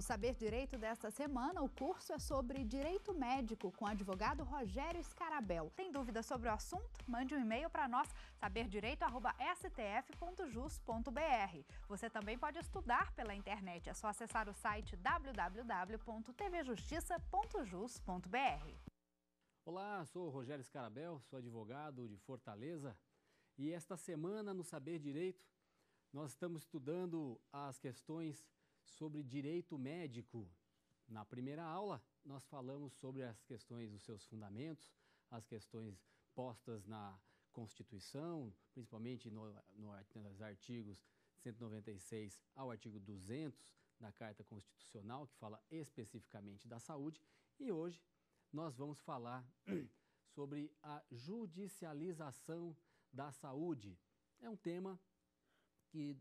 No Saber Direito desta semana, o curso é sobre direito médico com o advogado Rogério Scarabel. Tem dúvidas sobre o assunto? Mande um e-mail para nós, saberdireito@stf.jus.br. Você também pode estudar pela internet, é só acessar o site www.tvjustiça.jus.br. Olá, sou o Rogério Scarabel, sou advogado de Fortaleza e esta semana no Saber Direito nós estamos estudando as questões sobre direito médico. Na primeira aula, nós falamos sobre as questões dos seus fundamentos, as questões postas na Constituição, principalmente no, no, nos artigos 196 ao artigo 200 da Carta Constitucional, que fala especificamente da saúde. E hoje nós vamos falar sobre a judicialização da saúde. É um tema que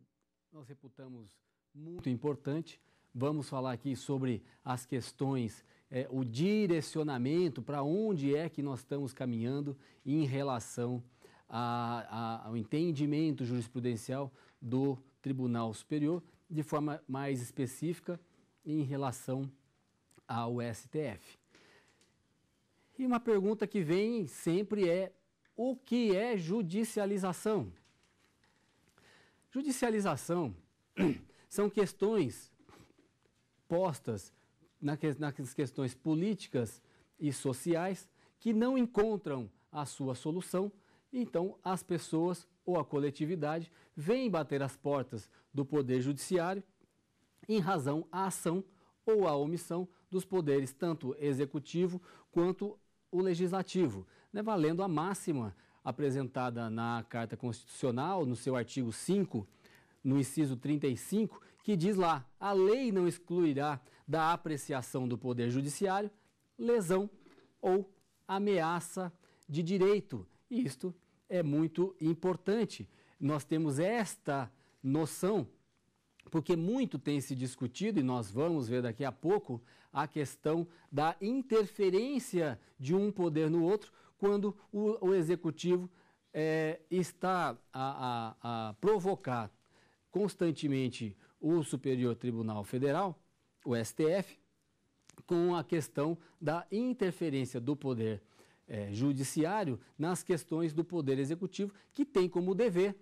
nós reputamos muito importante. Vamos falar aqui sobre as questões, é, o direcionamento, para onde é que nós estamos caminhando em relação a, a, ao entendimento jurisprudencial do Tribunal Superior, de forma mais específica em relação ao STF. E uma pergunta que vem sempre é: o que é judicialização? Judicialização São questões postas nas questões políticas e sociais que não encontram a sua solução, então as pessoas ou a coletividade vêm bater as portas do Poder Judiciário em razão à ação ou à omissão dos poderes, tanto executivo quanto o legislativo, né, valendo a máxima apresentada na Carta Constitucional, no seu artigo 5, no inciso 35, que diz lá: a lei não excluirá da apreciação do Poder Judiciário lesão ou ameaça de direito. E isto é muito importante. Nós temos esta noção, porque muito tem se discutido, e nós vamos ver daqui a pouco, a questão da interferência de um poder no outro quando o, o executivo é, está a, a, a provocar constantemente o Superior Tribunal Federal, o STF, com a questão da interferência do poder é, judiciário nas questões do poder executivo, que tem como dever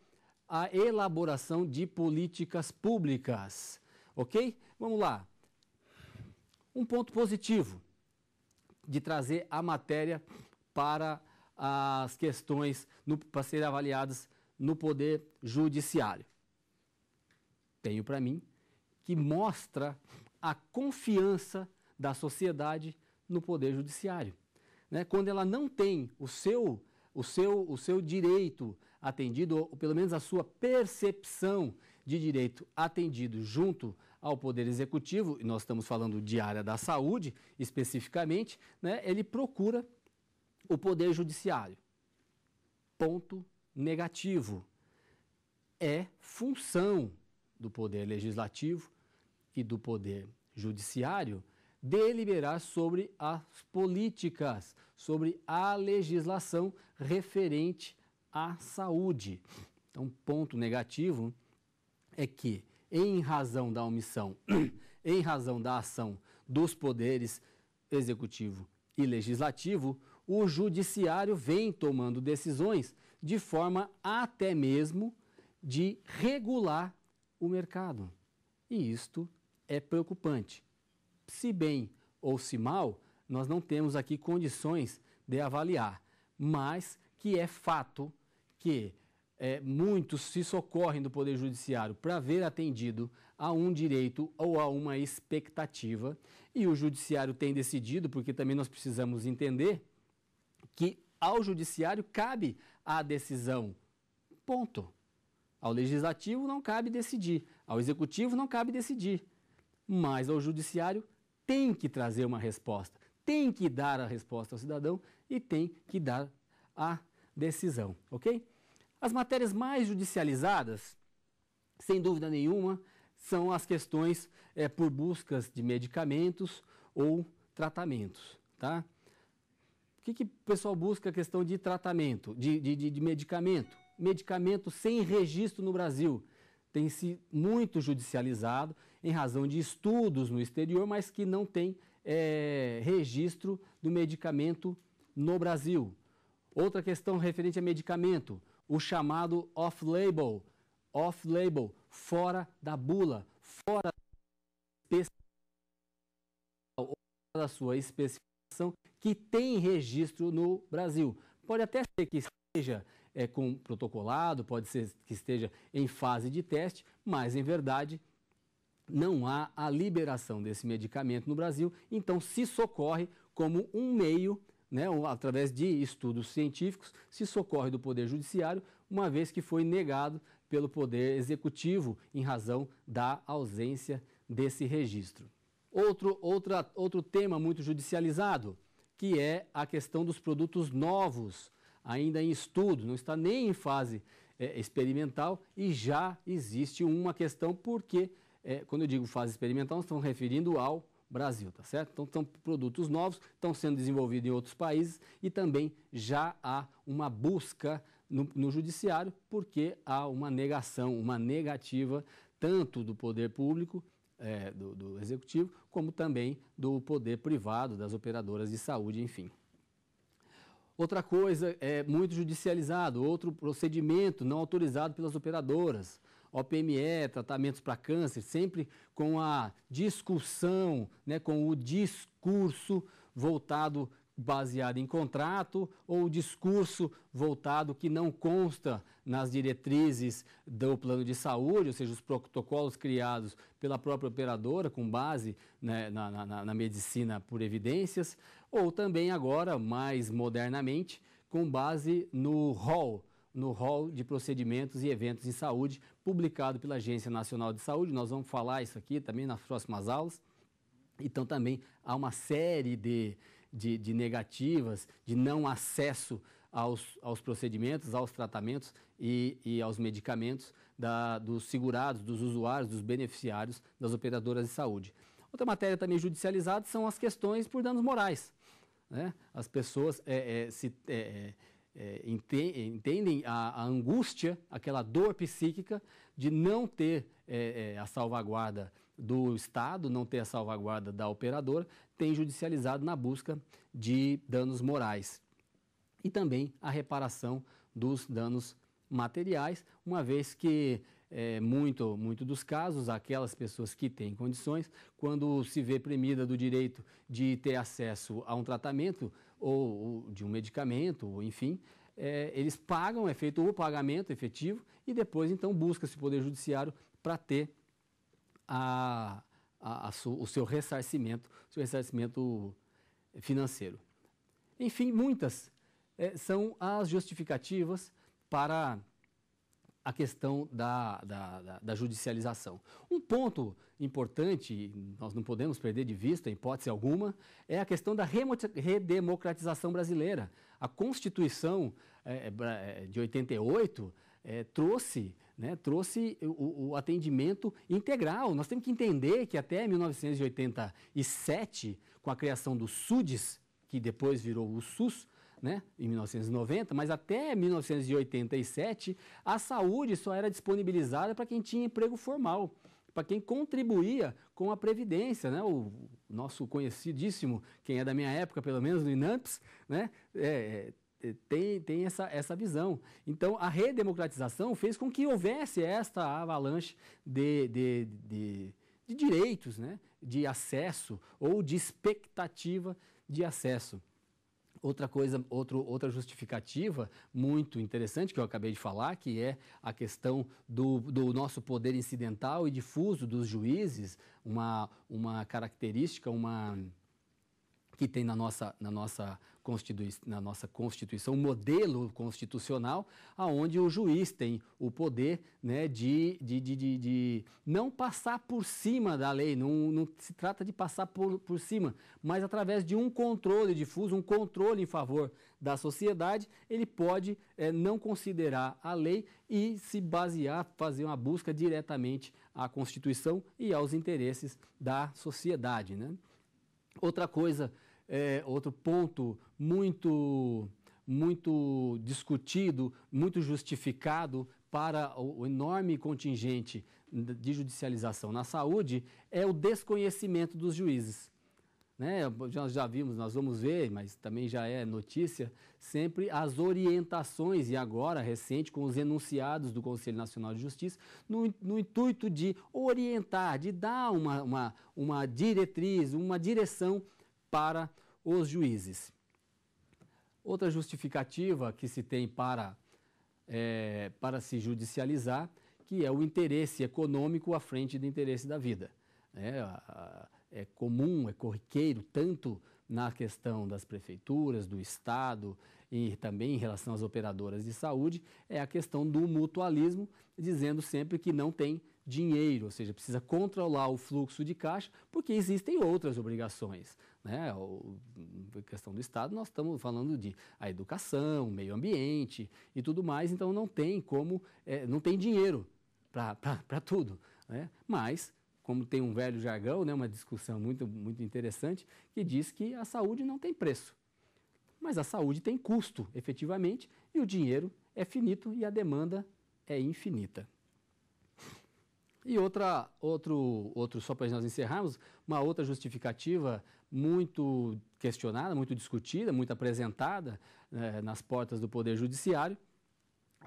a elaboração de políticas públicas. Ok? Vamos lá. Um ponto positivo de trazer a matéria para as questões no, para serem avaliadas no Poder Judiciário tenho para mim, que mostra a confiança da sociedade no poder judiciário. Né? Quando ela não tem o seu, o, seu, o seu direito atendido, ou pelo menos a sua percepção de direito atendido junto ao Poder Executivo, e nós estamos falando de área da saúde especificamente, né? ele procura o Poder Judiciário. Ponto negativo. É função do Poder Legislativo e do Poder Judiciário deliberar sobre as políticas, sobre a legislação referente à saúde. Então, ponto negativo é que, em razão da omissão, em razão da ação dos poderes executivo e legislativo, o judiciário vem tomando decisões de forma até mesmo de regular o mercado. E isto é preocupante. Se bem ou se mal, nós não temos aqui condições de avaliar, mas que é fato que é, muitos se socorrem do Poder Judiciário para ver atendido a um direito ou a uma expectativa, e o Judiciário tem decidido, porque também nós precisamos entender que ao Judiciário cabe a decisão. Ponto. Ao legislativo não cabe decidir, ao executivo não cabe decidir, mas ao judiciário tem que trazer uma resposta, tem que dar a resposta ao cidadão e tem que dar a decisão, ok? As matérias mais judicializadas, sem dúvida nenhuma, são as questões é, por buscas de medicamentos ou tratamentos, tá? O que, que o pessoal busca a questão de tratamento, de, de, de medicamento? medicamento sem registro no Brasil tem se muito judicializado em razão de estudos no exterior, mas que não tem é, registro do medicamento no Brasil. Outra questão referente a medicamento, o chamado off-label, off-label, fora da bula, fora da sua especificação que tem registro no Brasil. Pode até ser que seja é, com protocolado, pode ser que esteja em fase de teste, mas em verdade não há a liberação desse medicamento no Brasil, então se socorre como um meio, né, através de estudos científicos, se socorre do Poder Judiciário, uma vez que foi negado pelo Poder Executivo em razão da ausência desse registro. Outro, outra, outro tema muito judicializado, que é a questão dos produtos novos ainda em estudo, não está nem em fase é, experimental e já existe uma questão, porque é, quando eu digo fase experimental, nós estamos referindo ao Brasil, tá certo? Então são produtos novos, estão sendo desenvolvidos em outros países e também já há uma busca no, no judiciário, porque há uma negação, uma negativa tanto do poder público é, do, do, executivo, como também do poder privado, das operadoras de saúde, enfim. Outra coisa é muito judicializado, outro procedimento não autorizado pelas operadoras. OPME, tratamentos para câncer, sempre com a discussão, né, com o discurso voltado baseado em contrato ou discurso voltado que não consta nas diretrizes do plano de saúde, ou seja, os protocolos criados pela própria operadora com base né, na, na, na medicina por evidências ou também agora, mais modernamente, com base no ROL, no rol de procedimentos e eventos em saúde, publicado pela Agência Nacional de Saúde. Nós vamos falar isso aqui também nas próximas aulas. Então, também há uma série de, de, de negativas, de não acesso aos, aos procedimentos, aos tratamentos e, e aos medicamentos da, dos segurados, dos usuários, dos beneficiários das operadoras de saúde. Outra matéria também judicializada são as questões por danos morais. Né? As pessoas é, é, se, é, é, é entendem a, a, angústia, aquela dor psíquica de não ter é, a salvaguarda do Estado, não ter a salvaguarda da operadora, tem judicializado na busca de danos morais e também a reparação dos danos materiais, uma vez que é, muito, muito dos casos, aquelas pessoas que têm condições, quando se vê premida do direito de ter acesso a um tratamento ou, ou de um medicamento, ou enfim, é, eles pagam, é feito o pagamento efetivo e depois então busca-se o Poder Judiciário para ter a, a, a su, o seu ressarcimento, seu ressarcimento financeiro. Enfim, muitas é, são as justificativas para a questão da, da, da, da judicialização. Um ponto importante, nós não podemos perder de vista, em hipótese alguma, é a questão da redemocratização brasileira. A Constituição é, é, é de 88 é, trouxe, né, trouxe o, o, atendimento integral. Nós temos que entender que até 1987, com a criação do SUDES, que depois virou o SUS, né, em 1990, mas até 1987 a saúde só era disponibilizada para quem tinha emprego formal, para quem contribuía com a previdência, né, o nosso conhecidíssimo, quem é da minha época pelo menos do INAMPS, né, é, é, tem, tem essa, essa visão. Então, a redemocratização fez com que houvesse esta avalanche de, de, de, de direitos, né? de acesso ou de expectativa de acesso. Outra coisa, outro, outra justificativa muito interessante que eu acabei de falar, que é a questão do, do nosso poder incidental e difuso dos juízes, uma, uma característica, uma que tem na nossa, na nossa na nossa Constituição, um modelo constitucional, aonde o juiz tem o poder né, de, de, de, de, não passar por cima da lei, não, não se trata de passar por, por cima, mas através de um controle difuso, um controle em favor da sociedade, ele pode é, não considerar a lei e se basear, fazer uma busca diretamente à Constituição e aos interesses da sociedade. Né? Outra coisa é, outro ponto muito muito discutido, muito justificado para o, o enorme contingente de judicialização na saúde é o desconhecimento dos juízes. Né? Nós já vimos, nós vamos ver, mas também já é notícia, sempre as orientações, e agora recente, com os enunciados do Conselho Nacional de Justiça, no, no intuito de orientar, de dar uma, uma, uma diretriz, uma direção para os juízes. Outra justificativa que se tem para, é, para se judicializar, que é o interesse econômico à frente do interesse da vida. É, é comum, é corriqueiro, tanto na questão das prefeituras, do Estado e também em relação às operadoras de saúde, é a questão do mutualismo, dizendo sempre que não tem dinheiro, ou seja, precisa controlar o fluxo de caixa, porque existem outras obrigações né, hum, questão do Estado, nós estamos falando de a educação, meio ambiente e tudo mais, então não tem como, é, não tem dinheiro para tudo. Né? Mas, como tem um velho jargão, né, uma discussão muito, muito interessante, que diz que a saúde não tem preço. Mas a saúde tem custo, efetivamente, e o dinheiro é finito e a demanda é infinita. E outra, outro, outro só para nós encerrarmos, uma outra justificativa muito questionada, muito discutida, muito apresentada né, nas portas do Poder Judiciário,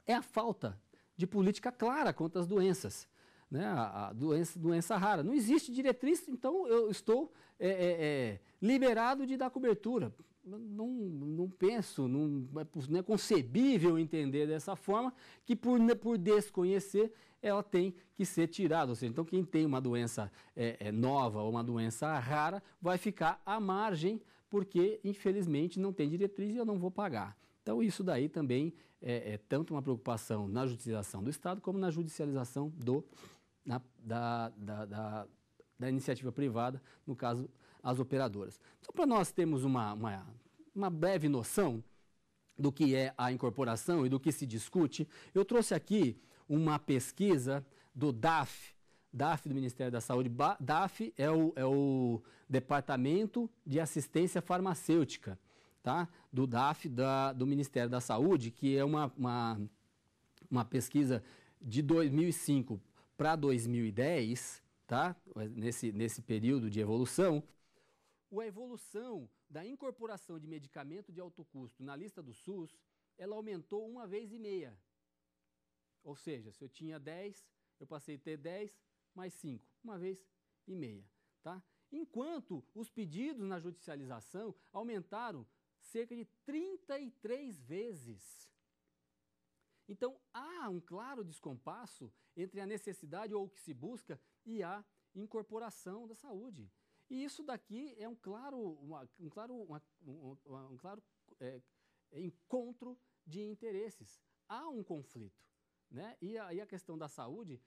é a falta de política clara contra as doenças né, a, a doença, doença rara. Não existe diretriz, então eu estou é, é, é liberado de dar cobertura. Não, não penso, não, é não é concebível entender dessa forma que por, né, por desconhecer ela tem que ser tirada. Ou seja, então quem tem uma doença é, é, nova ou uma doença rara vai ficar à margem porque infelizmente não tem diretriz e eu não vou pagar. Então, isso daí também é, é, tanto uma preocupação na judicialização do Estado como na judicialização do na, da, da, da, da, iniciativa privada, no caso, as operadoras. Então, para nós termos uma, uma, uma breve noção do que é a incorporação e do que se discute, eu trouxe aqui uma pesquisa do DAF, DAF do Ministério da Saúde. DAF é o, é o Departamento de Assistência Farmacêutica, tá? Do DAF da, do Ministério da Saúde, que é uma, uma, uma pesquisa de 2005 para 2010, tá? nesse, nesse período de evolução, a evolução da incorporação de medicamento de alto custo na lista do SUS, ela aumentou uma vez e meia. Ou seja, se eu tinha 10, eu passei a ter 10 mais 5, uma vez e meia. Tá? Enquanto os pedidos na judicialização aumentaram cerca de 33 vezes. Então há um claro descompasso entre a necessidade ou o que se busca e a incorporação da saúde. E isso daqui é um claro, uma, um claro, uma, um, um, claro é, encontro de interesses. Há um conflito. Né? E, a, a questão da saúde,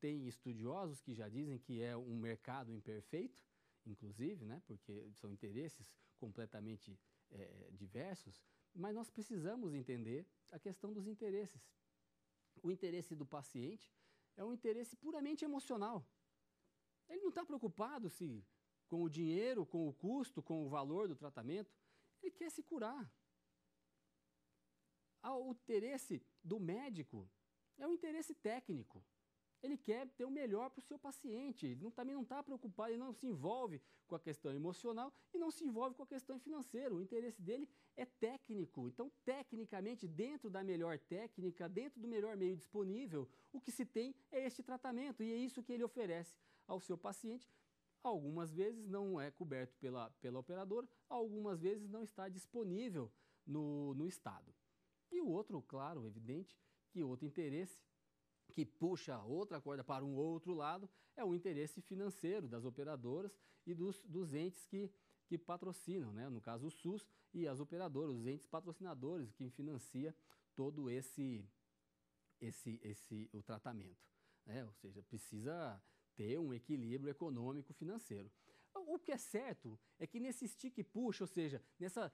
tem estudiosos que já dizem que é um mercado imperfeito, inclusive, né? porque são interesses completamente é, diversos, mas nós precisamos entender a questão dos interesses. O interesse do paciente é um interesse puramente emocional. Ele não está preocupado se com o dinheiro, com o custo, com o valor do tratamento. Ele quer se curar. Ah, o interesse do médico é um interesse técnico ele quer ter o melhor para o seu paciente. Ele não, também não está preocupado, ele não se envolve com a questão emocional e não se envolve com a questão financeira. O interesse dele é técnico. Então, tecnicamente, dentro da melhor técnica, dentro do melhor meio disponível, o que se tem é este tratamento e é isso que ele oferece ao seu paciente. Algumas vezes não é coberto pela, pela operadora, algumas vezes não está disponível no, no Estado. E o outro, claro, evidente, que outro interesse que puxa outra corda para um outro lado é o interesse financeiro das operadoras e dos, dos entes que, que patrocinam, né? no caso o SUS e as operadoras, os entes patrocinadores que financia todo esse, esse, esse o tratamento. Né? Ou seja, precisa ter um equilíbrio econômico financeiro. O que é certo é que nesse stick push, ou seja, nessa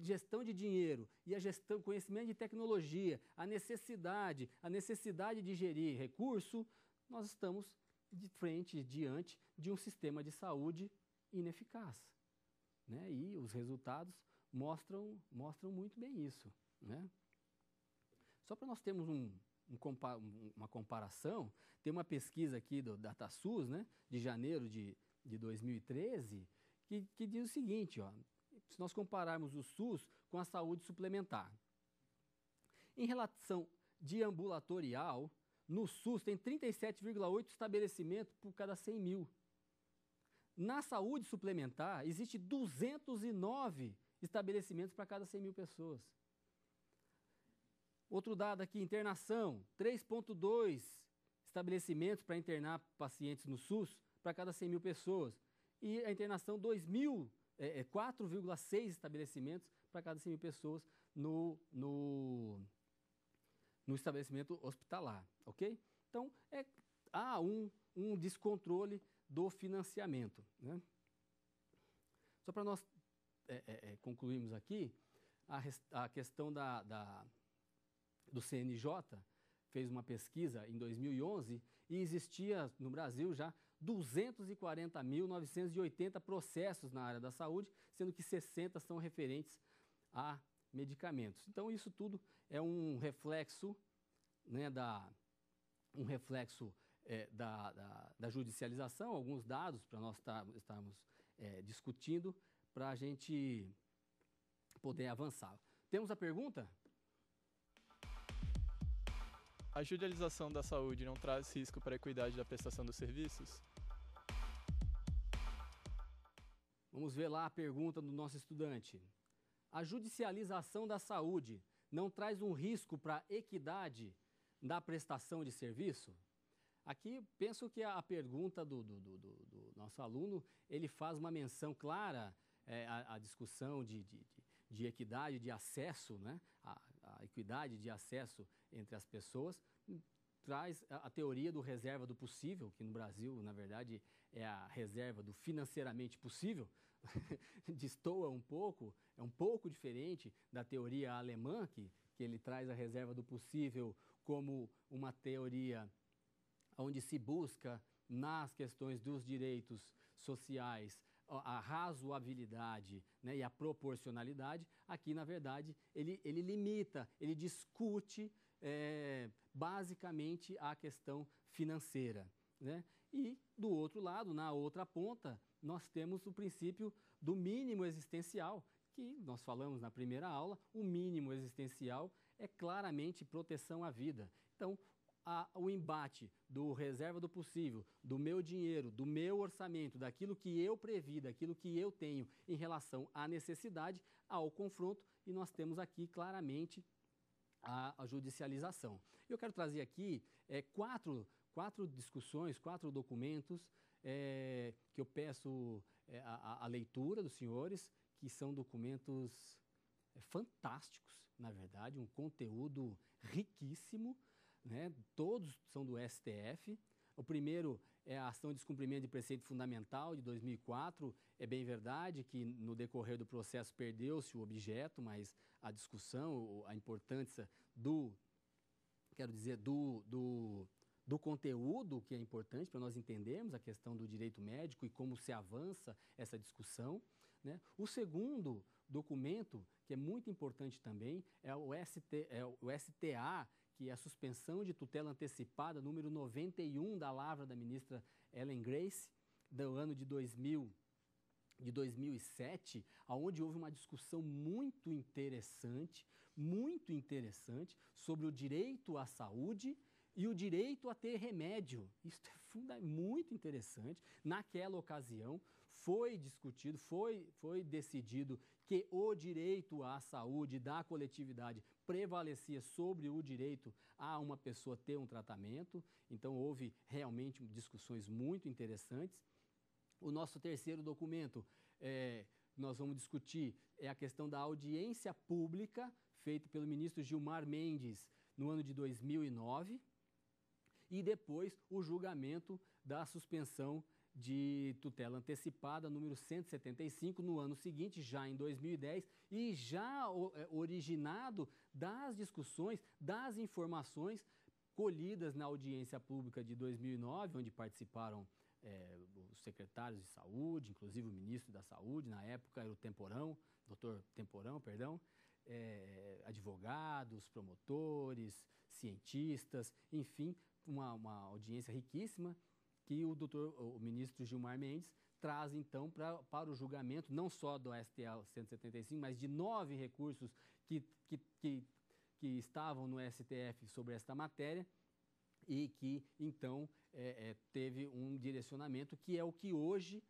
gestão de dinheiro e a gestão, conhecimento de tecnologia, a necessidade, a necessidade de gerir recurso, nós estamos de frente, diante de um sistema de saúde ineficaz. Né? E os resultados mostram, mostram muito bem isso. Né? Só para nós termos um, um compa uma comparação, tem uma pesquisa aqui do DataSUS, né, de janeiro de de 2013, que, que diz o seguinte, ó, se nós compararmos o SUS com a saúde suplementar. Em relação de ambulatorial, no SUS tem 37,8 estabelecimentos por cada 100 mil. Na saúde suplementar, existe 209 estabelecimentos para cada 100 mil pessoas. Outro dado aqui, internação, 3,2 estabelecimentos para internar pacientes no SUS para cada 100 mil pessoas. E a internação, 2.000, é, 4,6 é, estabelecimentos para cada 100 mil pessoas no, no, no estabelecimento hospitalar, ok? Então, é, há um, um descontrole do financiamento. Né? Só para nós é, é, é concluirmos aqui, a, a questão da, da, do CNJ fez uma pesquisa em 2011 e existia no Brasil já 240.980 processos na área da saúde, sendo que 60 são referentes a medicamentos. Então isso tudo é um reflexo né, da um reflexo é, da, da, da, judicialização, alguns dados para nós tá, estarmos é, discutindo para a gente poder avançar. Temos a pergunta? A judicialização da saúde não traz risco para a equidade da prestação dos serviços? Vamos ver lá a pergunta do nosso estudante. A judicialização da saúde não traz um risco para a equidade da prestação de serviço? Aqui, penso que a pergunta do, do, do, do nosso aluno, ele faz uma menção clara é, à, à, discussão de, de, de, equidade de acesso, né? a, a equidade de acesso entre as pessoas, traz a, a, teoria do reserva do possível, que no Brasil, na verdade, é a reserva do financeiramente possível, destoa um pouco, é um pouco diferente da teoria alemã, que, que ele traz a reserva do possível como uma teoria onde se busca nas questões dos direitos sociais a razoabilidade né, e a proporcionalidade, aqui, na verdade, ele, ele limita, ele discute é, basicamente a questão financeira. Né? E do outro lado, na outra ponta, nós temos o princípio do mínimo existencial, que nós falamos na primeira aula, o mínimo existencial é claramente proteção à vida. Então, a, o embate do reserva do possível, do meu dinheiro, do meu orçamento, daquilo que eu previ, daquilo que eu tenho em relação à necessidade, ao confronto, e nós temos aqui claramente a, a judicialização. Eu quero trazer aqui é, quatro quatro discussões, quatro documentos é, que eu peço é, a, a, leitura dos senhores, que são documentos eh, fantásticos, na verdade, um conteúdo riquíssimo. Né? Todos são do STF. O primeiro é a ação de descumprimento de preceito fundamental de 2004. É bem verdade que no decorrer do processo perdeu-se o objeto, mas a discussão, a importância do, quero dizer, do, do do conteúdo, que é importante para nós entendermos a questão do direito médico e como se avança essa discussão. Né? O segundo documento, que é muito importante também, é o, ST, é o STA, que é a suspensão de tutela antecipada, número 91 da Lavra da ministra Ellen Grace, do ano de 2000 de 2007, aonde houve uma discussão muito interessante, muito interessante sobre o direito à saúde, e o direito a ter remédio. Isso é muito interessante. Naquela ocasião, foi discutido, foi, foi decidido que o direito à saúde da coletividade prevalecia sobre o direito a uma pessoa ter um tratamento. Então, houve realmente discussões muito interessantes. O nosso terceiro documento é, nós vamos discutir é a questão da audiência pública feita pelo ministro Gilmar Mendes no ano de 2009 e depois o julgamento da suspensão de tutela antecipada, número 175, no ano seguinte, já em 2010, e já é, originado das discussões, das informações colhidas na audiência pública de 2009, onde participaram é, os secretários de saúde, inclusive o ministro da saúde, na época era o Temporão, doutor Temporão, perdão, é, advogados, promotores, cientistas, enfim, uma, uma audiência riquíssima que o doutor, o ministro Gilmar Mendes traz então pra, para o julgamento não só do STL 175, mas de nove recursos que, que, que, que estavam no STF sobre esta matéria e que então é, é, teve um direcionamento que é o que hoje,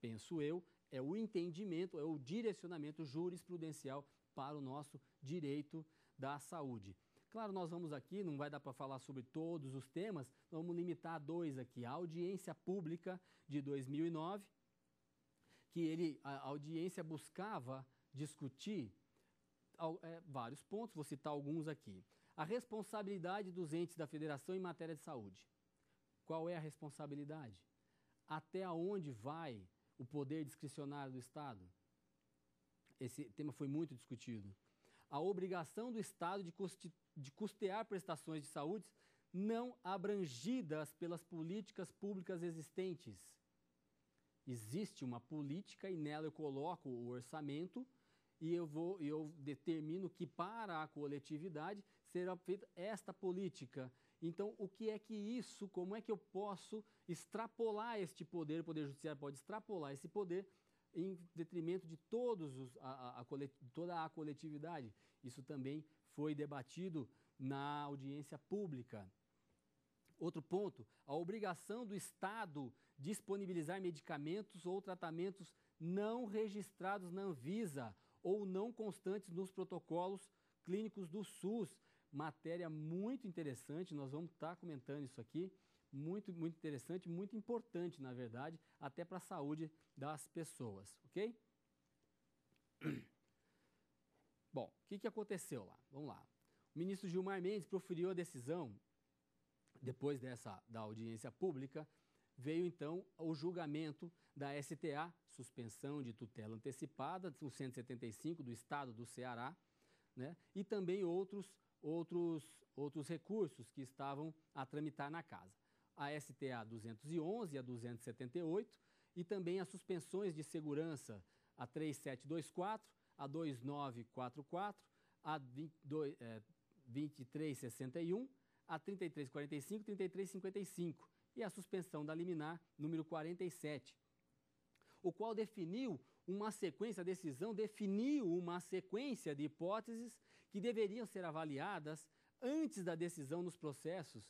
penso eu, é o entendimento, é o direcionamento jurisprudencial para o nosso direito da saúde. Claro, nós vamos aqui, não vai dar para falar sobre todos os temas, vamos limitar a dois aqui. A audiência pública de 2009, que ele, a audiência buscava discutir é, vários pontos, vou citar alguns aqui. A responsabilidade dos entes da federação em matéria de saúde. Qual é a responsabilidade? Até onde vai o poder discricionário do Estado? Esse tema foi muito discutido a obrigação do Estado de, custe, de custear prestações de saúde não abrangidas pelas políticas públicas existentes. Existe uma política e nela eu coloco o orçamento e eu vou eu determino que para a coletividade será feita esta política. Então, o que é que isso, como é que eu posso extrapolar este poder, o poder judiciário pode extrapolar esse poder em detrimento de todos os, a, a, a toda a coletividade. Isso também foi debatido na audiência pública. Outro ponto, a obrigação do Estado disponibilizar medicamentos ou tratamentos não registrados na Anvisa ou não constantes nos protocolos clínicos do SUS. Matéria muito interessante, nós vamos estar tá comentando isso aqui muito, muito interessante, muito importante, na verdade, até para a saúde das pessoas, ok? Bom, o que, que aconteceu lá? Vamos lá. O ministro Gilmar Mendes proferiu a decisão, depois dessa da audiência pública, veio então o julgamento da STA, suspensão de tutela antecipada, o 175 do Estado do Ceará, né? e também outros, outros, outros recursos que estavam a tramitar na casa a STA 211 a 278 e também as suspensões de segurança a 3724, a 2944, a é, 2361, a 3345, 3355 e a suspensão da liminar número 47, o qual definiu uma sequência, a decisão definiu uma sequência de hipóteses que deveriam ser avaliadas antes da decisão nos processos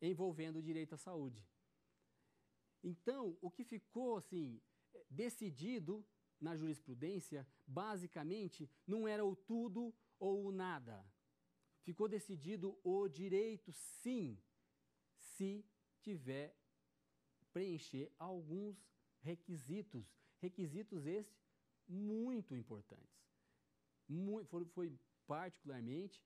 envolvendo o direito à saúde. Então, o que ficou assim é, decidido na jurisprudência, basicamente, não era o tudo ou o nada. Ficou decidido o direito sim, se tiver preencher alguns requisitos, requisitos esses muito importantes. Muito, foi, foi particularmente,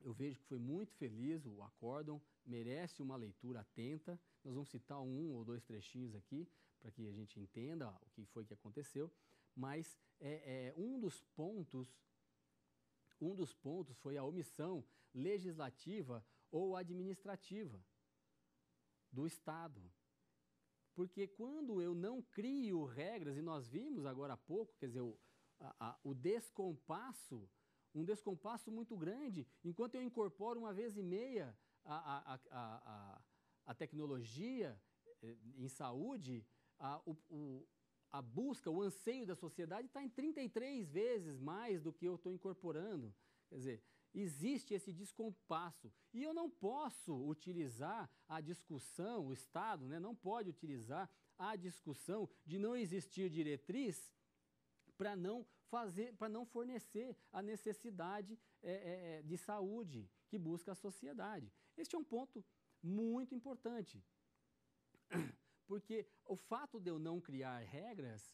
eu vejo que foi muito feliz o acórdão merece uma leitura atenta. Nós vamos citar um ou dois trechinhos aqui para que a gente entenda o que foi que aconteceu. Mas é, é, um dos pontos, um dos pontos foi a omissão legislativa ou administrativa do Estado. Porque quando eu não crio regras, e nós vimos agora há pouco, quer dizer, o, a, a, o descompasso, um descompasso muito grande, enquanto eu incorporo uma vez e meia a, a, a, a tecnologia eh, em saúde, a, o, o, a busca, o anseio da sociedade está em 33 vezes mais do que eu estou incorporando. Quer dizer, existe esse descompasso. E eu não posso utilizar a discussão, o Estado né, não pode utilizar a discussão de não existir diretriz para não fazer, para não fornecer a necessidade é, é, de saúde que busca a sociedade. Este é um ponto muito importante, porque o fato de eu não criar regras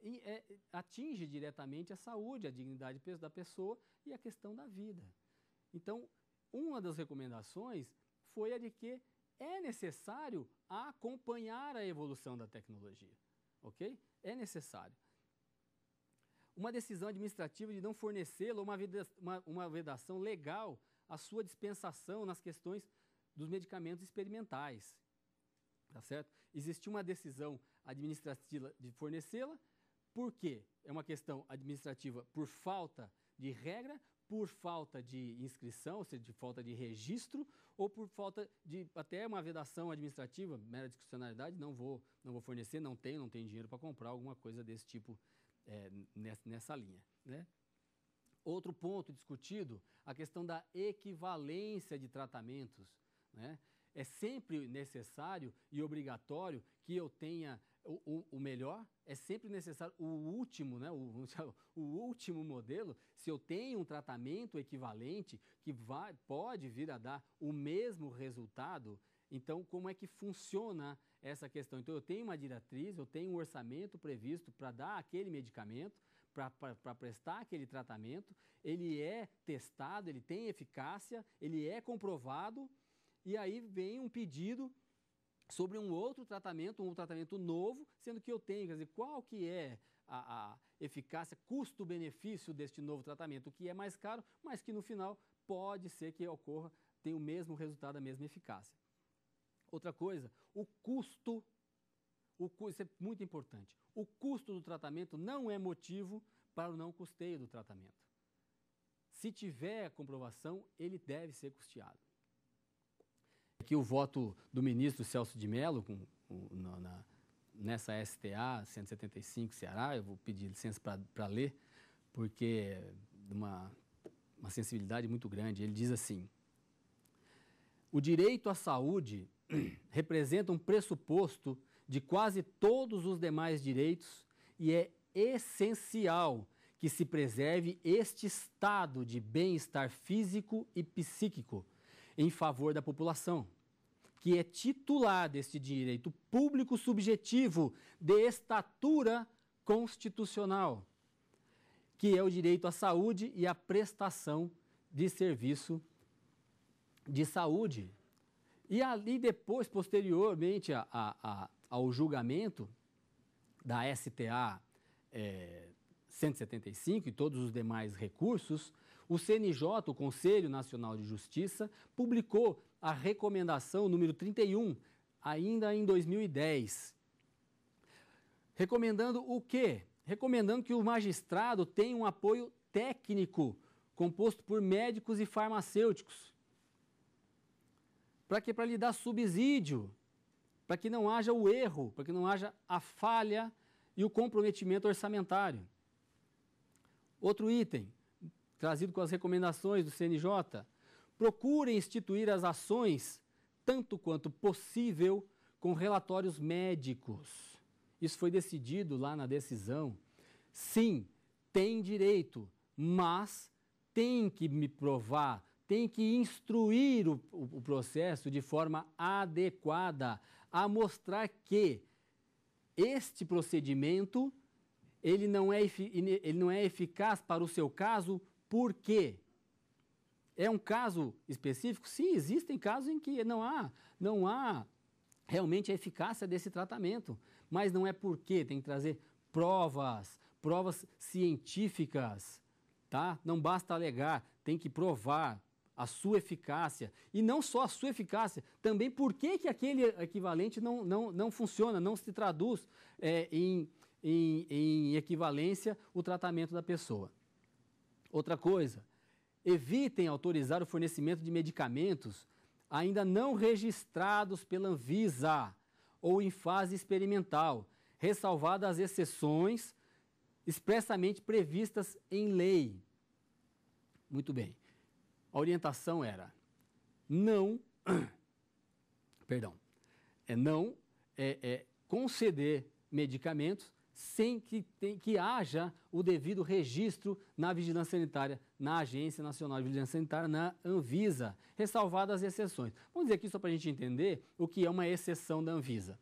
é, atinge diretamente a saúde, a dignidade da pessoa e a questão da vida. Então, uma das recomendações foi a de que é necessário acompanhar a evolução da tecnologia, ok? É necessário uma decisão administrativa de não fornecê-la, ou uma vedação legal a sua dispensação nas questões dos medicamentos experimentais. Tá certo? Existia uma decisão administrativa de fornecê-la, Por quê? é uma questão administrativa por falta de regra, por falta de inscrição, ou seja, de falta de registro, ou por falta de até uma vedação administrativa, mera discricionalidade, não vou, não vou fornecer, não tenho, não tenho dinheiro para comprar alguma coisa desse tipo é, nessa, nessa linha. Né? Outro ponto discutido, a questão da equivalência de tratamentos. Né? É sempre necessário e obrigatório que eu tenha o, o, o melhor, é sempre necessário o último, né? O, o, último modelo. Se eu tenho um tratamento equivalente que vai, pode vir a dar o mesmo resultado, então como é que funciona essa questão? Então eu tenho uma diretriz, eu tenho um orçamento previsto para dar aquele medicamento, para prestar aquele tratamento, ele é testado, ele tem eficácia, ele é comprovado, e aí vem um pedido sobre um outro tratamento, um tratamento novo, sendo que eu tenho, quer dizer, qual que é a, a eficácia, custo-benefício deste novo tratamento, que é mais caro, mas que no final pode ser que ocorra, tem o mesmo resultado, a mesma eficácia. Outra coisa, o custo o, isso é muito importante. O custo do tratamento não é motivo para o não custeio do tratamento. Se tiver a comprovação, ele deve ser custeado. Aqui o voto do ministro Celso de Mello, com, com, na, nessa STA 175 Ceará, eu vou pedir licença para ler, porque é uma, uma sensibilidade muito grande. Ele diz assim: o direito à saúde representa um pressuposto de quase todos os demais direitos e é essencial que se preserve este estado de bem-estar físico e psíquico em favor da população, que é titular deste direito público subjetivo de estatura constitucional, que é o direito à saúde e à prestação de serviço de saúde. E ali depois, posteriormente a ao julgamento da STA é, 175 e todos os demais recursos, o CNJ, o Conselho Nacional de Justiça, publicou a recomendação número 31, ainda em 2010, recomendando o quê? Recomendando que o magistrado tenha um apoio técnico composto por médicos e farmacêuticos. Para quê? Para lhe dar subsídio para que não haja o erro, para que não haja a falha e o comprometimento orçamentário. Outro item, trazido com as recomendações do CNJ, procure instituir as ações, tanto quanto possível, com relatórios médicos. Isso foi decidido lá na decisão. Sim, tem direito, mas tem que me provar, tem que instruir o, o processo de forma adequada, a mostrar que este procedimento ele não é, ele não é eficaz para o seu caso, por quê? É um caso específico? Sim, existem casos em que não há, não há realmente a eficácia desse tratamento, mas não é por quê, tem que trazer provas, provas científicas, tá? Não basta alegar, tem que provar, a sua eficácia. E não só a sua eficácia, também por que, que aquele equivalente não, não, não funciona, não se traduz é, em, em, em equivalência o tratamento da pessoa. Outra coisa, evitem autorizar o fornecimento de medicamentos ainda não registrados pela Anvisa ou em fase experimental, ressalvadas as exceções expressamente previstas em lei. Muito bem a orientação era não, perdão, é não é, é, conceder medicamentos sem que, tem, que haja o devido registro na vigilância sanitária, na Agência Nacional de Vigilância Sanitária, na Anvisa, ressalvadas as exceções. Vamos dizer aqui só para a gente entender o que é uma exceção da Anvisa.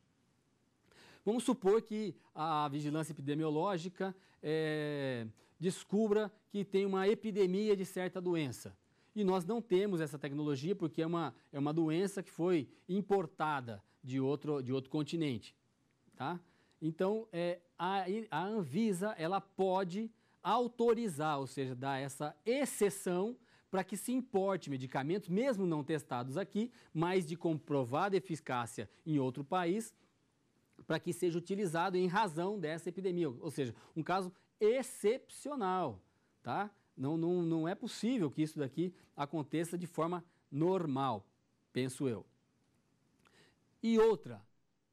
Vamos supor que a vigilância epidemiológica é, descubra que tem uma epidemia de certa doença. E nós não temos essa tecnologia porque é uma, é uma doença que foi importada de outro, de outro continente. Tá? Então, é, a, a Anvisa ela pode autorizar, ou seja, dar essa exceção para que se importe medicamentos, mesmo não testados aqui, mas de comprovada eficácia em outro país, para que seja utilizado em razão dessa epidemia. Ou seja, um caso excepcional, tá? Não, não, não é possível que isso daqui aconteça de forma normal, penso eu. E outra,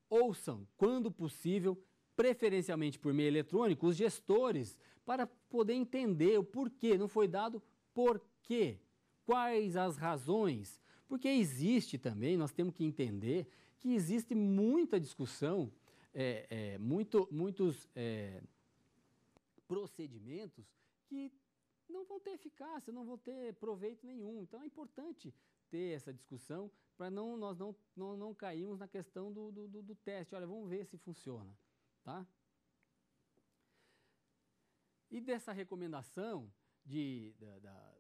ouçam, quando possível, preferencialmente por meio eletrônico, os gestores, para poder entender o porquê não foi dado, por quê, quais as razões. Porque existe também, nós temos que entender que existe muita discussão, é, é, muito, muitos é, procedimentos que não vão ter eficácia, não vão ter proveito nenhum. Então é importante ter essa discussão para não, nós não, não, não cairmos na questão do, do, do teste. Olha, vamos ver se funciona. Tá? E dessa recomendação de, da, da,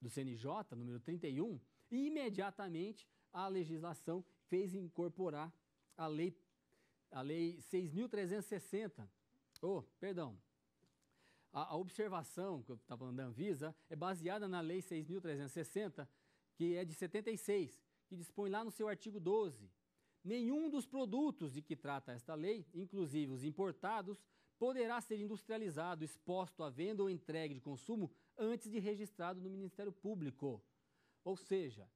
do CNJ, número 31, imediatamente a legislação fez incorporar a lei, a lei 6.360, oh, perdão, a, a observação que eu estava falando da Anvisa é baseada na Lei 6.360, que é de 76, que dispõe lá no seu artigo 12. Nenhum dos produtos de que trata esta lei, inclusive os importados, poderá ser industrializado, exposto à venda ou entregue de consumo antes de registrado no Ministério Público. Ou seja,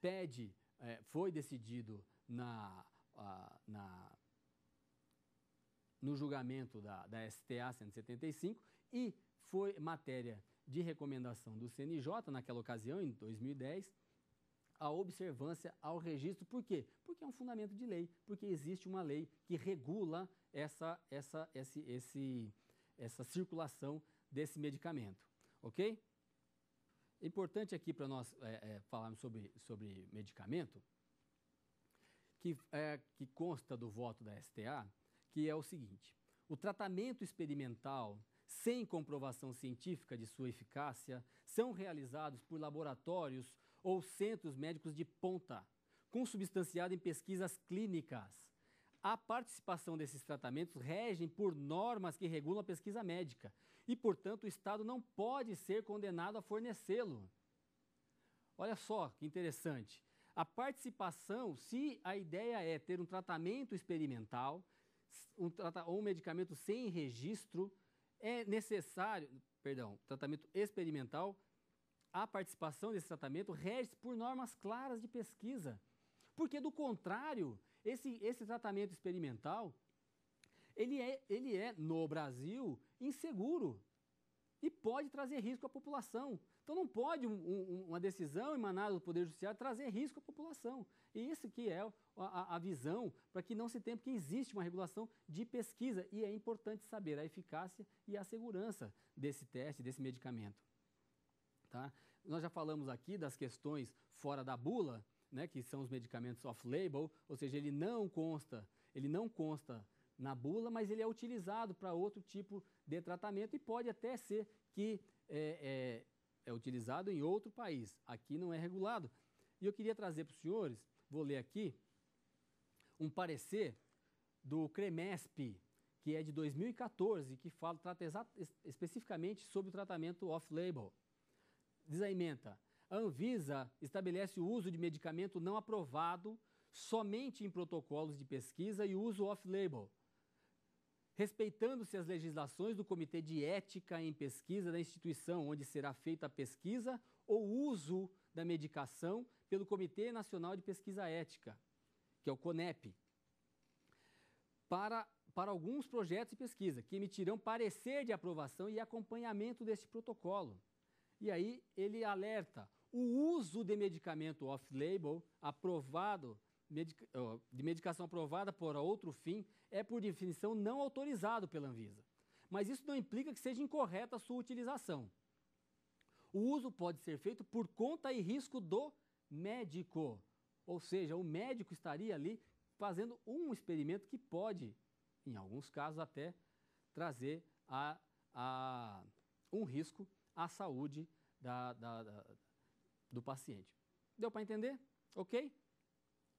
pede, é, foi decidido na, a, na, no julgamento da, da STA 175 e foi matéria de recomendação do CNJ, naquela ocasião, em 2010, a observância ao registro. Por quê? Porque é um fundamento de lei, porque existe uma lei que regula essa, essa, esse, esse, essa circulação desse medicamento. Ok? Importante aqui para nós é, é, falarmos sobre, sobre medicamento, que, é, que consta do voto da STA, que é o seguinte: o tratamento experimental sem comprovação científica de sua eficácia são realizados por laboratórios ou centros médicos de ponta, consubstanciado em pesquisas clínicas. A participação desses tratamentos regem por normas que regulam a pesquisa médica e, portanto, o Estado não pode ser condenado a fornecê-lo. Olha só que interessante. A participação, se a ideia é ter um tratamento experimental, um, ou um medicamento sem registro, é necessário, perdão, tratamento experimental, a participação desse tratamento rege por normas claras de pesquisa. Porque, do contrário, esse, esse tratamento experimental, ele é, ele é, no Brasil, inseguro e pode trazer risco à população. Então, não pode um, um, uma decisão emanada do Poder Judiciário trazer risco à população. E isso que é a, a visão para que não se tenha, porque existe uma regulação de pesquisa e é importante saber a eficácia e a segurança desse teste, desse medicamento. Tá? Nós já falamos aqui das questões fora da bula, né, que são os medicamentos off-label, ou seja, ele não consta, ele não consta na bula, mas ele é utilizado para outro tipo de tratamento e pode até ser que é, é, é, utilizado em outro país. Aqui não é regulado. E eu queria trazer para os senhores, vou ler aqui, um parecer do CREMESP, que é de 2014, que fala, trata especificamente sobre o tratamento off-label. Diz a emenda, a Anvisa estabelece o uso de medicamento não aprovado somente em protocolos de pesquisa e uso off-label, respeitando-se as legislações do Comitê de Ética em Pesquisa da instituição onde será feita a pesquisa ou uso da medicação pelo Comitê Nacional de Pesquisa Ética que é o CONEP, para, para alguns projetos de pesquisa, que emitirão parecer de aprovação e acompanhamento deste protocolo. E aí ele alerta: o uso de medicamento off-label aprovado de medicação aprovada por outro fim é por definição não autorizado pela Anvisa. Mas isso não implica que seja incorreta a sua utilização. O uso pode ser feito por conta e risco do médico, ou seja, o médico estaria ali fazendo um experimento que pode, em alguns casos, até trazer a, a um risco à saúde da, da, da, do paciente. Deu para entender? Ok?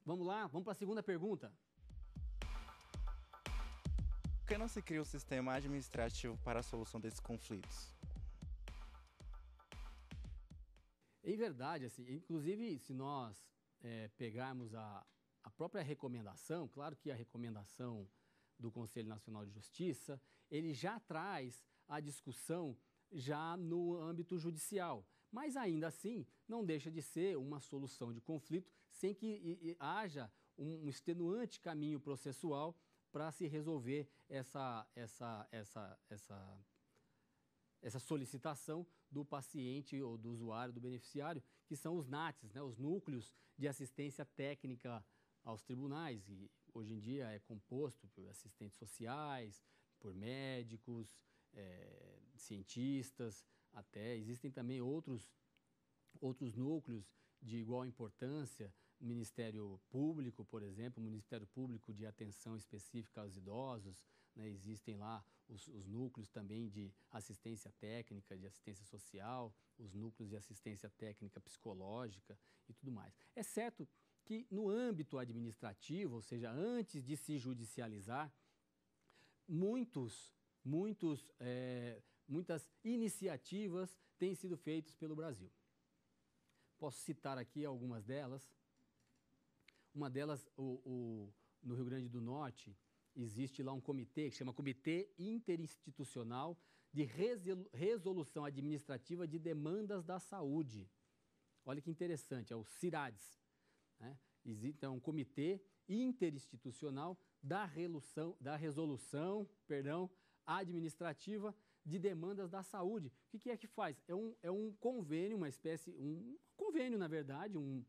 Vamos lá, vamos para a segunda pergunta. Por que não se cria um sistema administrativo para a solução desses conflitos? Em verdade, assim, inclusive se nós é, pegarmos a, a própria recomendação, claro que a recomendação do Conselho Nacional de Justiça, ele já traz a discussão já no âmbito judicial. Mas ainda assim, não deixa de ser uma solução de conflito sem que e, e, haja um, um extenuante caminho processual para se resolver essa, essa, essa, essa, essa solicitação do paciente ou do usuário, do beneficiário, que são os NATs, né, os Núcleos de Assistência Técnica aos Tribunais, e hoje em dia é composto por assistentes sociais, por médicos, é, cientistas, até existem também outros, outros núcleos de igual importância, Ministério Público, por exemplo, Ministério Público de Atenção Específica aos Idosos, né, existem lá os, os, núcleos também de assistência técnica, de assistência social, os núcleos de assistência técnica psicológica e tudo mais. É certo que no âmbito administrativo, ou seja, antes de se judicializar, muitos, muitos, é, muitas iniciativas têm sido feitas pelo Brasil. Posso citar aqui algumas delas. Uma delas, o, o no Rio Grande do Norte, existe lá um comitê que chama Comitê Interinstitucional de Resolução Administrativa de Demandas da Saúde. Olha que interessante, é o CIRADES. Né? Existe então, é um comitê interinstitucional da, relução, da resolução perdão, administrativa de demandas da saúde. O que, é que faz? É um, é um convênio, uma espécie, um convênio, na verdade, um,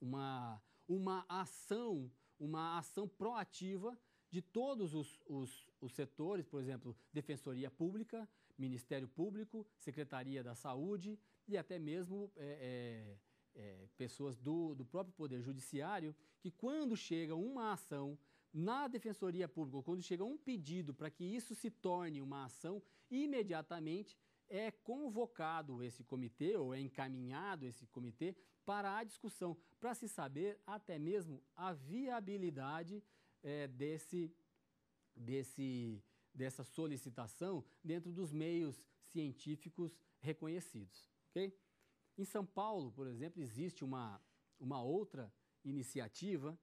uma, uma ação, uma ação proativa de todos os, os, os setores, por exemplo, Defensoria Pública, Ministério Público, Secretaria da Saúde e até mesmo é, é, é, pessoas do, do próprio Poder Judiciário, que quando chega uma ação na Defensoria Pública, quando chega um pedido para que isso se torne uma ação, imediatamente é convocado esse comitê ou é encaminhado esse comitê para a discussão, para se saber até mesmo a viabilidade é, desse, desse, dessa solicitação dentro dos meios científicos reconhecidos. Okay? Em São Paulo, por exemplo, existe uma, uma outra iniciativa,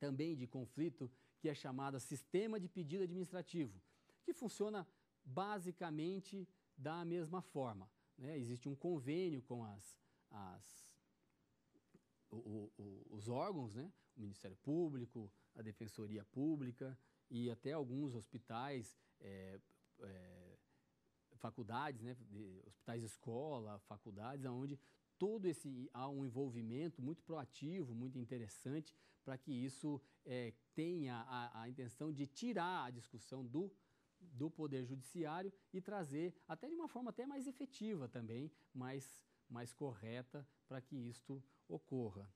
também de conflito, que é chamada Sistema de Pedido Administrativo, que funciona basicamente da mesma forma. Né? Existe um convênio com as, as o, o, os órgãos né? o Ministério Público, a Defensoria Pública e até alguns hospitais, é, é, faculdades, né, hospitais escola, faculdades, onde todo esse há um envolvimento muito proativo, muito interessante para que isso é, tenha a, a, intenção de tirar a discussão do do poder judiciário e trazer até de uma forma até mais efetiva também, mais mais correta para que isto ocorra.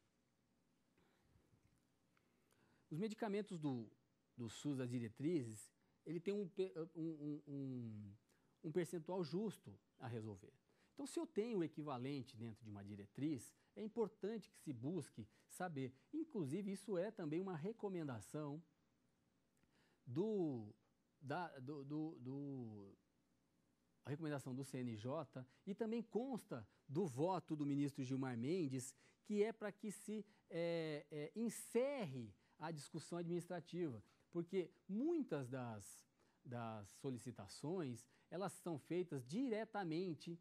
Os medicamentos do, do SUS, as diretrizes, ele tem um, um, um, um percentual justo a resolver. Então, se eu tenho o equivalente dentro de uma diretriz, é importante que se busque saber. Inclusive, isso é também uma recomendação do, da, do, do, do a recomendação do CNJ e também consta do voto do ministro Gilmar Mendes, que é para que se é, é, encerre à discussão administrativa, porque muitas das, das solicitações elas são feitas diretamente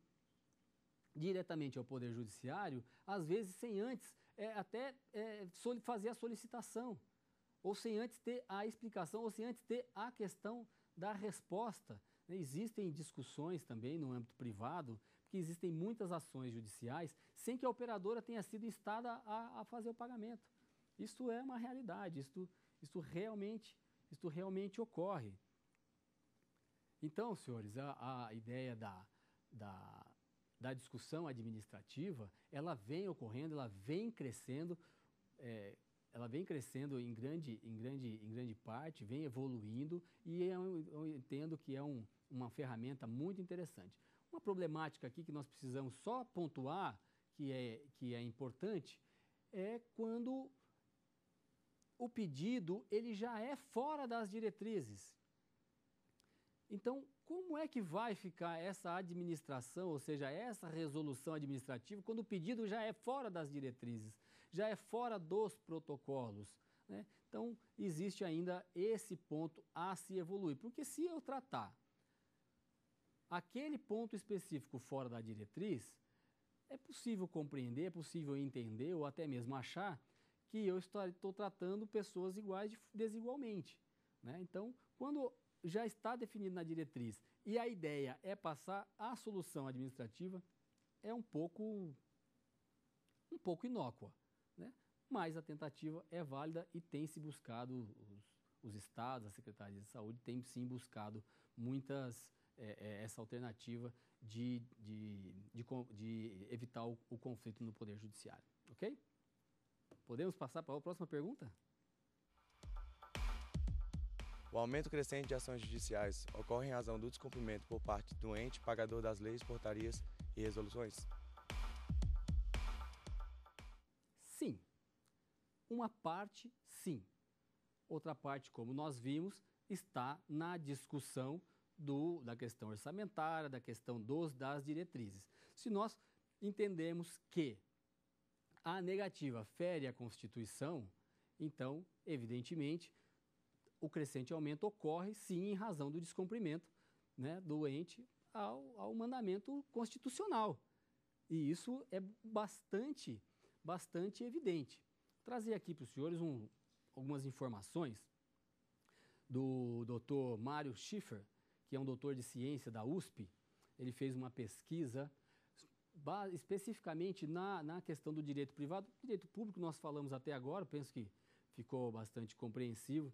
diretamente ao Poder Judiciário, às vezes sem antes é, até é, fazer a solicitação, ou sem antes ter a explicação, ou sem antes ter a questão da resposta. Né? Existem discussões também no âmbito privado, porque existem muitas ações judiciais sem que a operadora tenha sido instada a, a fazer o pagamento. Isto é uma realidade, isto, isto, realmente, isto realmente ocorre. Então, senhores, a, a ideia da, da, da, discussão administrativa, ela vem ocorrendo, ela vem crescendo, é, ela vem crescendo em grande, em grande, em grande parte, vem evoluindo e eu, é eu entendo que é um, uma ferramenta muito interessante. Uma problemática aqui que nós precisamos só pontuar, que é, que é importante, é quando o pedido ele já é fora das diretrizes. Então, como é que vai ficar essa administração, ou seja, essa resolução administrativa, quando o pedido já é fora das diretrizes, já é fora dos protocolos? Né? Então, existe ainda esse ponto a se evoluir. Porque se eu tratar aquele ponto específico fora da diretriz, é possível compreender, é possível entender ou até mesmo achar que eu estou tratando pessoas iguais desigualmente. Né? Então, quando já está definido na diretriz e a ideia é passar a solução administrativa, é um pouco, um pouco inócua. Né? Mas a tentativa é válida e tem se buscado, os, os estados, as secretarias de Saúde tem sim buscado muitas é, é, essa alternativa de, de, de, de evitar o, o conflito no Poder Judiciário. Ok? Podemos passar para a próxima pergunta? O aumento crescente de ações judiciais ocorre em razão do descumprimento por parte do ente pagador das leis, portarias e resoluções? Sim. Uma parte, sim. Outra parte, como nós vimos, está na discussão do, da questão orçamentária, da questão dos, das diretrizes. Se nós entendemos que a negativa fere a Constituição, então, evidentemente, o crescente aumento ocorre sim em razão do descumprimento né, do ente ao, ao mandamento constitucional. E isso é bastante, bastante evidente. Vou trazer aqui para os senhores um, algumas informações do doutor Mário Schiffer, que é um doutor de ciência da USP. Ele fez uma pesquisa especificamente na, na questão do direito privado, direito público nós falamos até agora, penso que ficou bastante compreensivo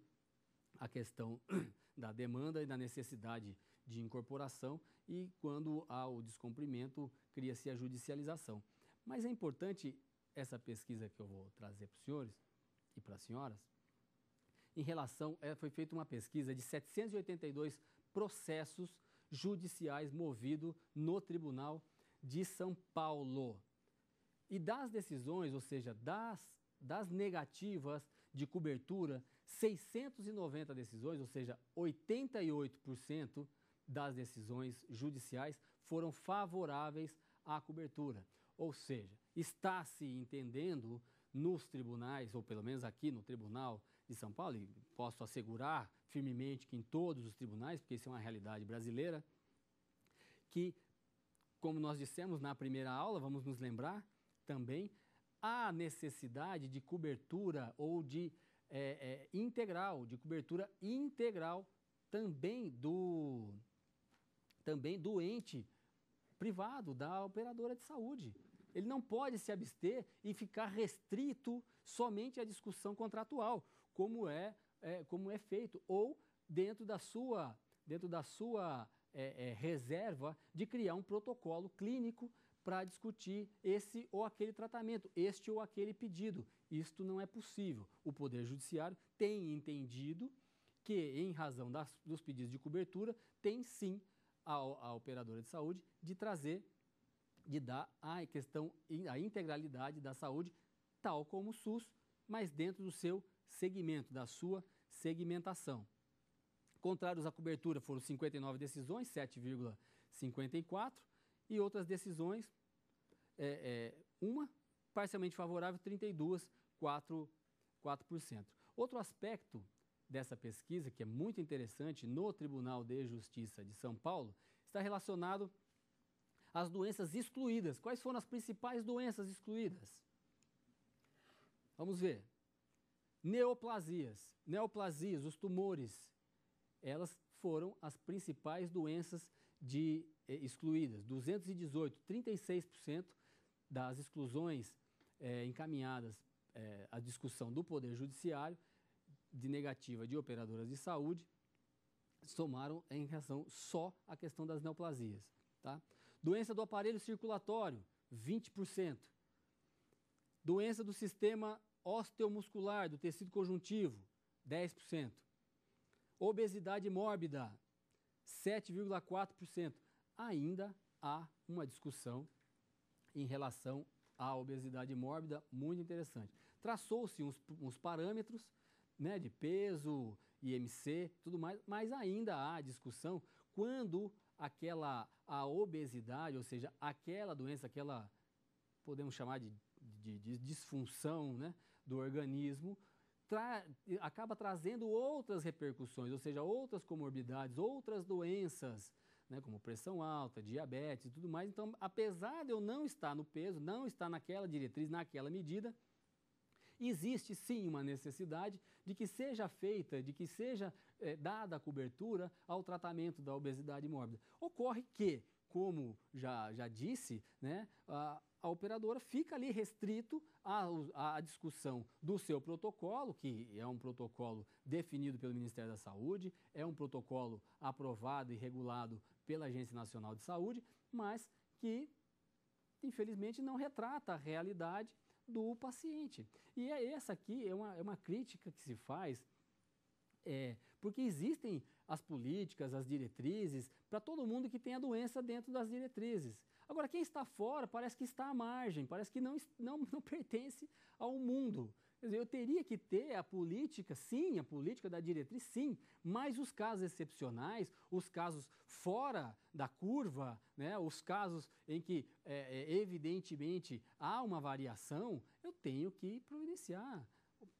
a questão da demanda e da necessidade de incorporação e quando há o descumprimento cria-se a judicialização. Mas é importante essa pesquisa que eu vou trazer para os senhores e para as senhoras, em relação, é, foi feita uma pesquisa de 782 processos judiciais movidos no Tribunal de São Paulo. E das decisões, ou seja, das, das negativas de cobertura, 690 decisões, ou seja, 88% das decisões judiciais foram favoráveis à cobertura. Ou seja, está se entendendo nos tribunais, ou pelo menos aqui no Tribunal de São Paulo, e posso assegurar firmemente que em todos os tribunais, porque isso é uma realidade brasileira, que como nós dissemos na primeira aula, vamos nos lembrar também, há necessidade de cobertura ou de é, é, integral, de cobertura integral também do, também do ente privado, da operadora de saúde. Ele não pode se abster e ficar restrito somente à discussão contratual, como é, é como é feito, ou dentro da sua, dentro da sua é, é, reserva de criar um protocolo clínico para discutir esse ou aquele tratamento, este ou aquele pedido. Isto não é possível. O Poder Judiciário tem entendido que, em razão das, dos pedidos de cobertura, tem sim a, a operadora de saúde de trazer, de dar a questão, a integralidade da saúde, tal como o SUS, mas dentro do seu segmento, da sua segmentação. Contrários à cobertura foram 59 decisões, 7,54, e outras decisões, é, é, uma parcialmente favorável, 32, 4, 4%. Outro aspecto dessa pesquisa, que é muito interessante, no Tribunal de Justiça de São Paulo, está relacionado às doenças excluídas. Quais foram as principais doenças excluídas? Vamos ver. Neoplasias. Neoplasias, os tumores elas foram as principais doenças de, eh, excluídas. 218, 36% das exclusões eh, encaminhadas eh, à discussão do Poder Judiciário de negativa de operadoras de saúde somaram em relação só à questão das neoplasias. Tá? Doença do aparelho circulatório, 20%. Doença do sistema osteomuscular, do tecido conjuntivo, 10%. Obesidade mórbida, 7,4%. Ainda há uma discussão em relação à obesidade mórbida muito interessante. Traçou-se uns, uns, parâmetros né, de peso, IMC, tudo mais, mas ainda há discussão quando aquela a obesidade, ou seja, aquela doença, aquela podemos chamar de, de, de disfunção né, do organismo, tra acaba trazendo outras repercussões, ou seja, outras comorbidades, outras doenças, né, como pressão alta, diabetes e tudo mais. Então, apesar de eu não estar no peso, não estar naquela diretriz, naquela medida, existe sim uma necessidade de que seja feita, de que seja é, dada a cobertura ao tratamento da obesidade mórbida. Ocorre que, como já, já disse, né, a, a operadora fica ali restrito à, à, discussão do seu protocolo, que é um protocolo definido pelo Ministério da Saúde, é um protocolo aprovado e regulado pela Agência Nacional de Saúde, mas que, infelizmente, não retrata a realidade do paciente. E é essa aqui é uma, é uma crítica que se faz, é, porque existem as políticas, as diretrizes, para todo mundo que tem a doença dentro das diretrizes. Agora, quem está fora parece que está à margem, parece que não, não, não pertence ao mundo. Quer dizer, eu teria que ter a política, sim, a política da diretriz, sim, mas os casos excepcionais, os casos fora da curva, né, os casos em que, é, é evidentemente, há uma variação, eu tenho que providenciar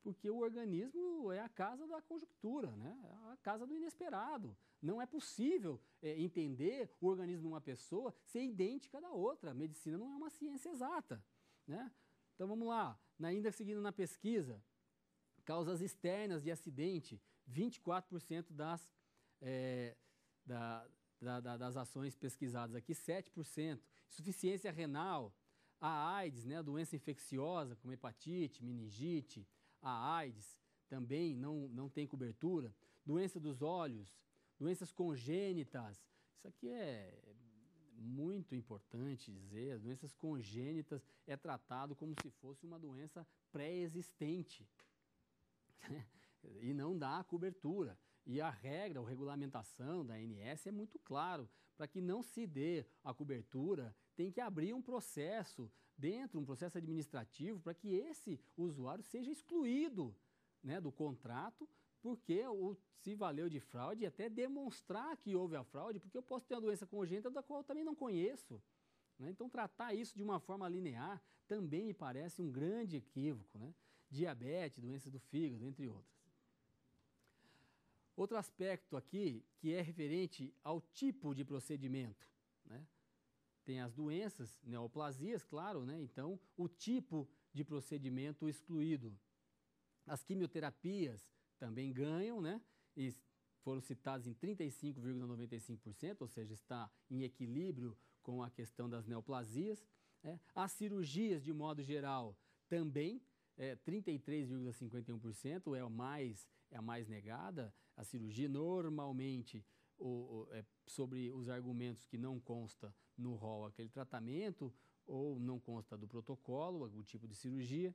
porque o organismo é a casa da conjuntura, né? é a casa do inesperado. Não é possível é, entender o organismo de uma pessoa ser idêntica da outra. A medicina não é uma ciência exata. Né? Então vamos lá, ainda seguindo na pesquisa, causas externas de acidente, 24% das, é, da, da, da, das ações pesquisadas aqui, 7%. Insuficiência renal, a AIDS, né, a doença infecciosa, como hepatite, meningite, a AIDS também não, não tem cobertura, doença dos olhos, doenças congênitas. Isso aqui é muito importante dizer, as doenças congênitas é tratado como se fosse uma doença pré-existente. Né? e não dá cobertura. E a regra, a regulamentação da ANS é muito claro, para que não se dê a cobertura, tem que abrir um processo dentro um processo administrativo para que esse usuário seja excluído né, do contrato, porque o, se valeu de fraude e até demonstrar que houve a fraude, porque eu posso ter uma doença congênita da qual eu também não conheço. Né? Então, tratar isso de uma forma linear também me parece um grande equívoco. Né? Diabetes, doença do fígado, entre outras. Outro aspecto aqui que é referente ao tipo de procedimento. Né? tem as doenças, neoplasias, claro, né? Então, o tipo de procedimento excluído. As quimioterapias também ganham, né? E foram citadas em 35,95%, ou seja, está em equilíbrio com a questão das neoplasias. Né? As cirurgias, de modo geral, também é, 33,51% é mais é a mais negada. A cirurgia normalmente o, o, é sobre os argumentos que não consta no rol aquele tratamento ou não consta do protocolo, algum tipo de cirurgia,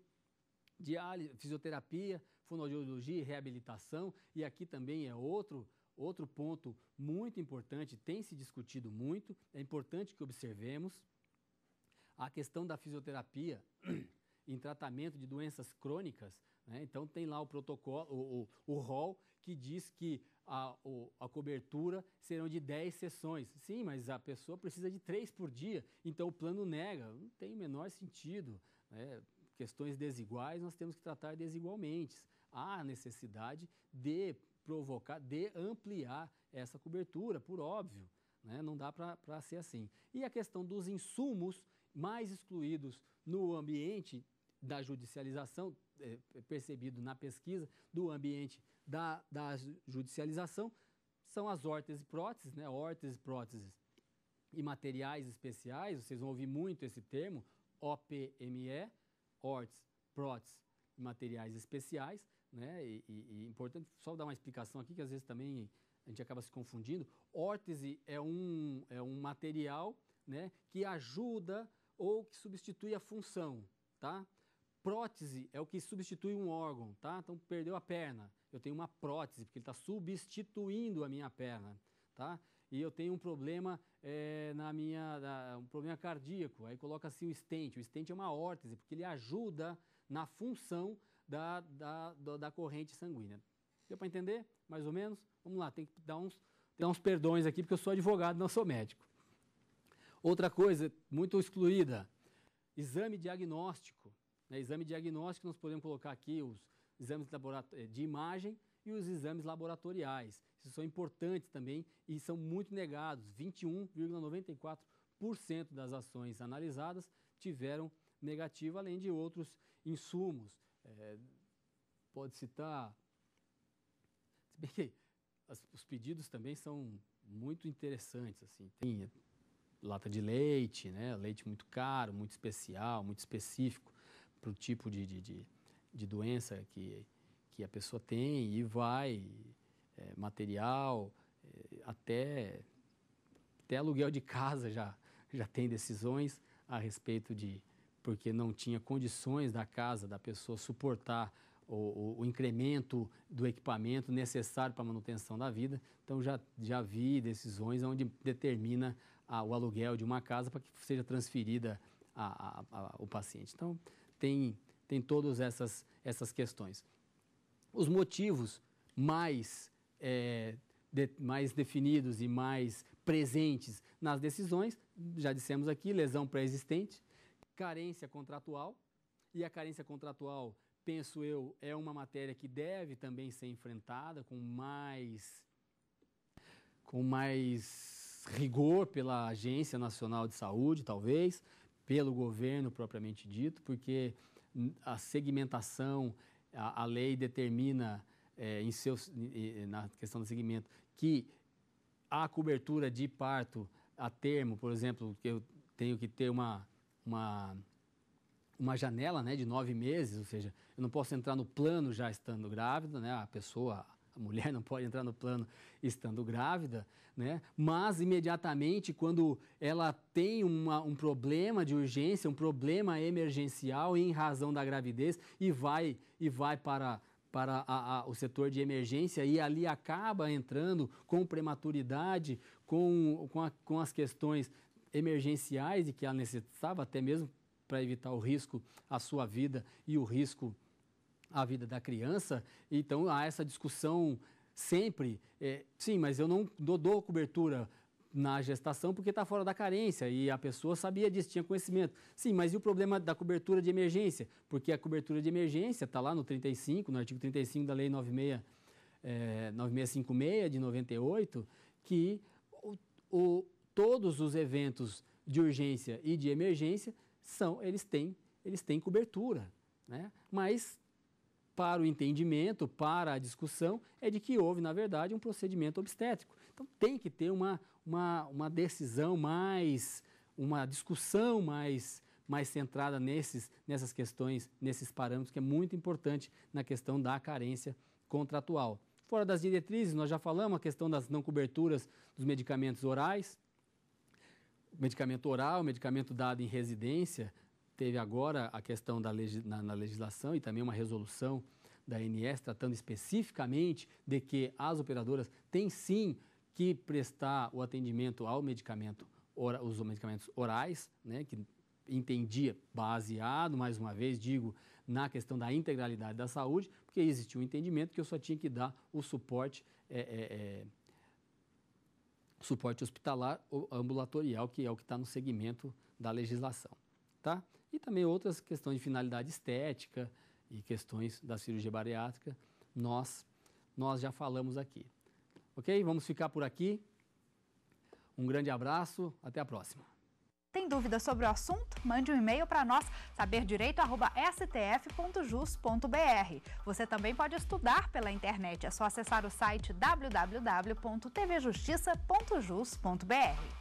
diálise, fisioterapia, fonoaudiologia e reabilitação, e aqui também é outro outro ponto muito importante, tem se discutido muito, é importante que observemos a questão da fisioterapia em tratamento de doenças crônicas, né? então tem lá o protocolo, o, o, o rol que diz que a, o, a cobertura serão de 10 sessões. Sim, mas a pessoa precisa de 3 por dia, então o plano nega, não tem o menor sentido. Né? Questões desiguais nós temos que tratar desigualmente. Há necessidade de provocar, de ampliar essa cobertura, por óbvio. Né? Não dá para ser assim. E a questão dos insumos mais excluídos no ambiente da judicialização, é, é percebido na pesquisa, do ambiente da, da judicialização são as órteses e próteses, né? Órteses, próteses e materiais especiais, vocês vão ouvir muito esse termo, OPME, órteses, próteses e materiais especiais, né? E, e, e importante só dar uma explicação aqui que às vezes também a gente acaba se confundindo. Órtese é um, é um material né, que ajuda ou que substitui a função, tá? prótese é o que substitui um órgão, tá? Então, perdeu a perna, eu tenho uma prótese, porque ele está substituindo a minha perna, tá? E eu tenho um problema é, na minha, na, um problema cardíaco, aí coloca-se assim o estente. O estente é uma órtese, porque ele ajuda na função da, da, da, da corrente sanguínea. Deu para entender? Mais ou menos? Vamos lá, tem que dar uns, dar uns perdões aqui, porque eu sou advogado, não sou médico. Outra coisa muito excluída, exame diagnóstico. Né? Exame diagnóstico, nós podemos colocar aqui os exames eh, de imagem e os exames laboratoriais. Isso são importantes também e são muito negados. 21,94% das ações analisadas tiveram negativo, além de outros insumos. É, pode citar. Se bem que as, os pedidos também são muito interessantes. Assim. Tem eh, lata de leite, né? leite muito caro, muito especial, muito específico para o tipo de, de, de, de, doença que, que a pessoa tem e vai, é, material, é, até, até aluguel de casa já, já tem decisões a respeito de porque não tinha condições da casa da pessoa suportar o, o, incremento do equipamento necessário para a manutenção da vida. Então, já, já vi decisões onde determina a, o aluguel de uma casa para que seja transferida a, a, a, o paciente. Então, tem, tem todas essas, essas questões. Os motivos mais, é, de, mais definidos e mais presentes nas decisões, já dissemos aqui, lesão pré-existente, carência contratual, e a carência contratual, penso eu, é uma matéria que deve também ser enfrentada com mais, com mais rigor pela Agência Nacional de Saúde, talvez, pelo governo propriamente dito, porque a segmentação, a, a lei determina é, em seus, na questão do segmento que a cobertura de parto a termo, por exemplo, que eu tenho que ter uma, uma, uma janela né, de nove meses, ou seja, eu não posso entrar no plano já estando grávida, né, a pessoa, a mulher não pode entrar no plano estando grávida, né? mas imediatamente quando ela tem uma, um problema de urgência, um problema emergencial em razão da gravidez e vai, e vai para para a, a, o setor de emergência e ali acaba entrando com prematuridade, com, com, a, com as questões emergenciais de que ela necessitava, até mesmo para evitar o risco à sua vida e o risco a vida da criança, então há essa discussão sempre, é, sim, mas eu não dou, dou cobertura na gestação porque está fora da carência e a pessoa sabia disso, tinha conhecimento. Sim, mas e o problema da cobertura de emergência? Porque a cobertura de emergência está lá no 35, no artigo 35 da Lei 96, é, 9656 de 98, que o, o, todos os eventos de urgência e de emergência são, eles têm, eles têm cobertura. Né? Mas para o entendimento, para a discussão, é de que houve, na verdade, um procedimento obstétrico. Então tem que ter uma, uma, uma decisão mais, uma discussão mais, mais centrada nesses, nessas questões, nesses parâmetros, que é muito importante na questão da carência contratual. Fora das diretrizes, nós já falamos a questão das não coberturas dos medicamentos orais, medicamento oral, medicamento dado em residência, teve agora a questão da legis na, na, legislação e também uma resolução da ANS tratando especificamente de que as operadoras têm sim que prestar o atendimento ao medicamento, os medicamentos orais, né, que entendia baseado, mais uma vez digo, na questão da integralidade da saúde, porque existia um entendimento que eu só tinha que dar o suporte é, é, é, suporte hospitalar ou ambulatorial, que é o que está no segmento da legislação. Tá? e também outras questões de finalidade estética e questões da cirurgia bariátrica, nós, nós já falamos aqui. Ok? Vamos ficar por aqui. Um grande abraço, até a próxima. Tem dúvidas sobre o assunto? Mande um e-mail para nós, saberdireito.stf.jus.br. Você também pode estudar pela internet, é só acessar o site www.tvjustiça.jus.br.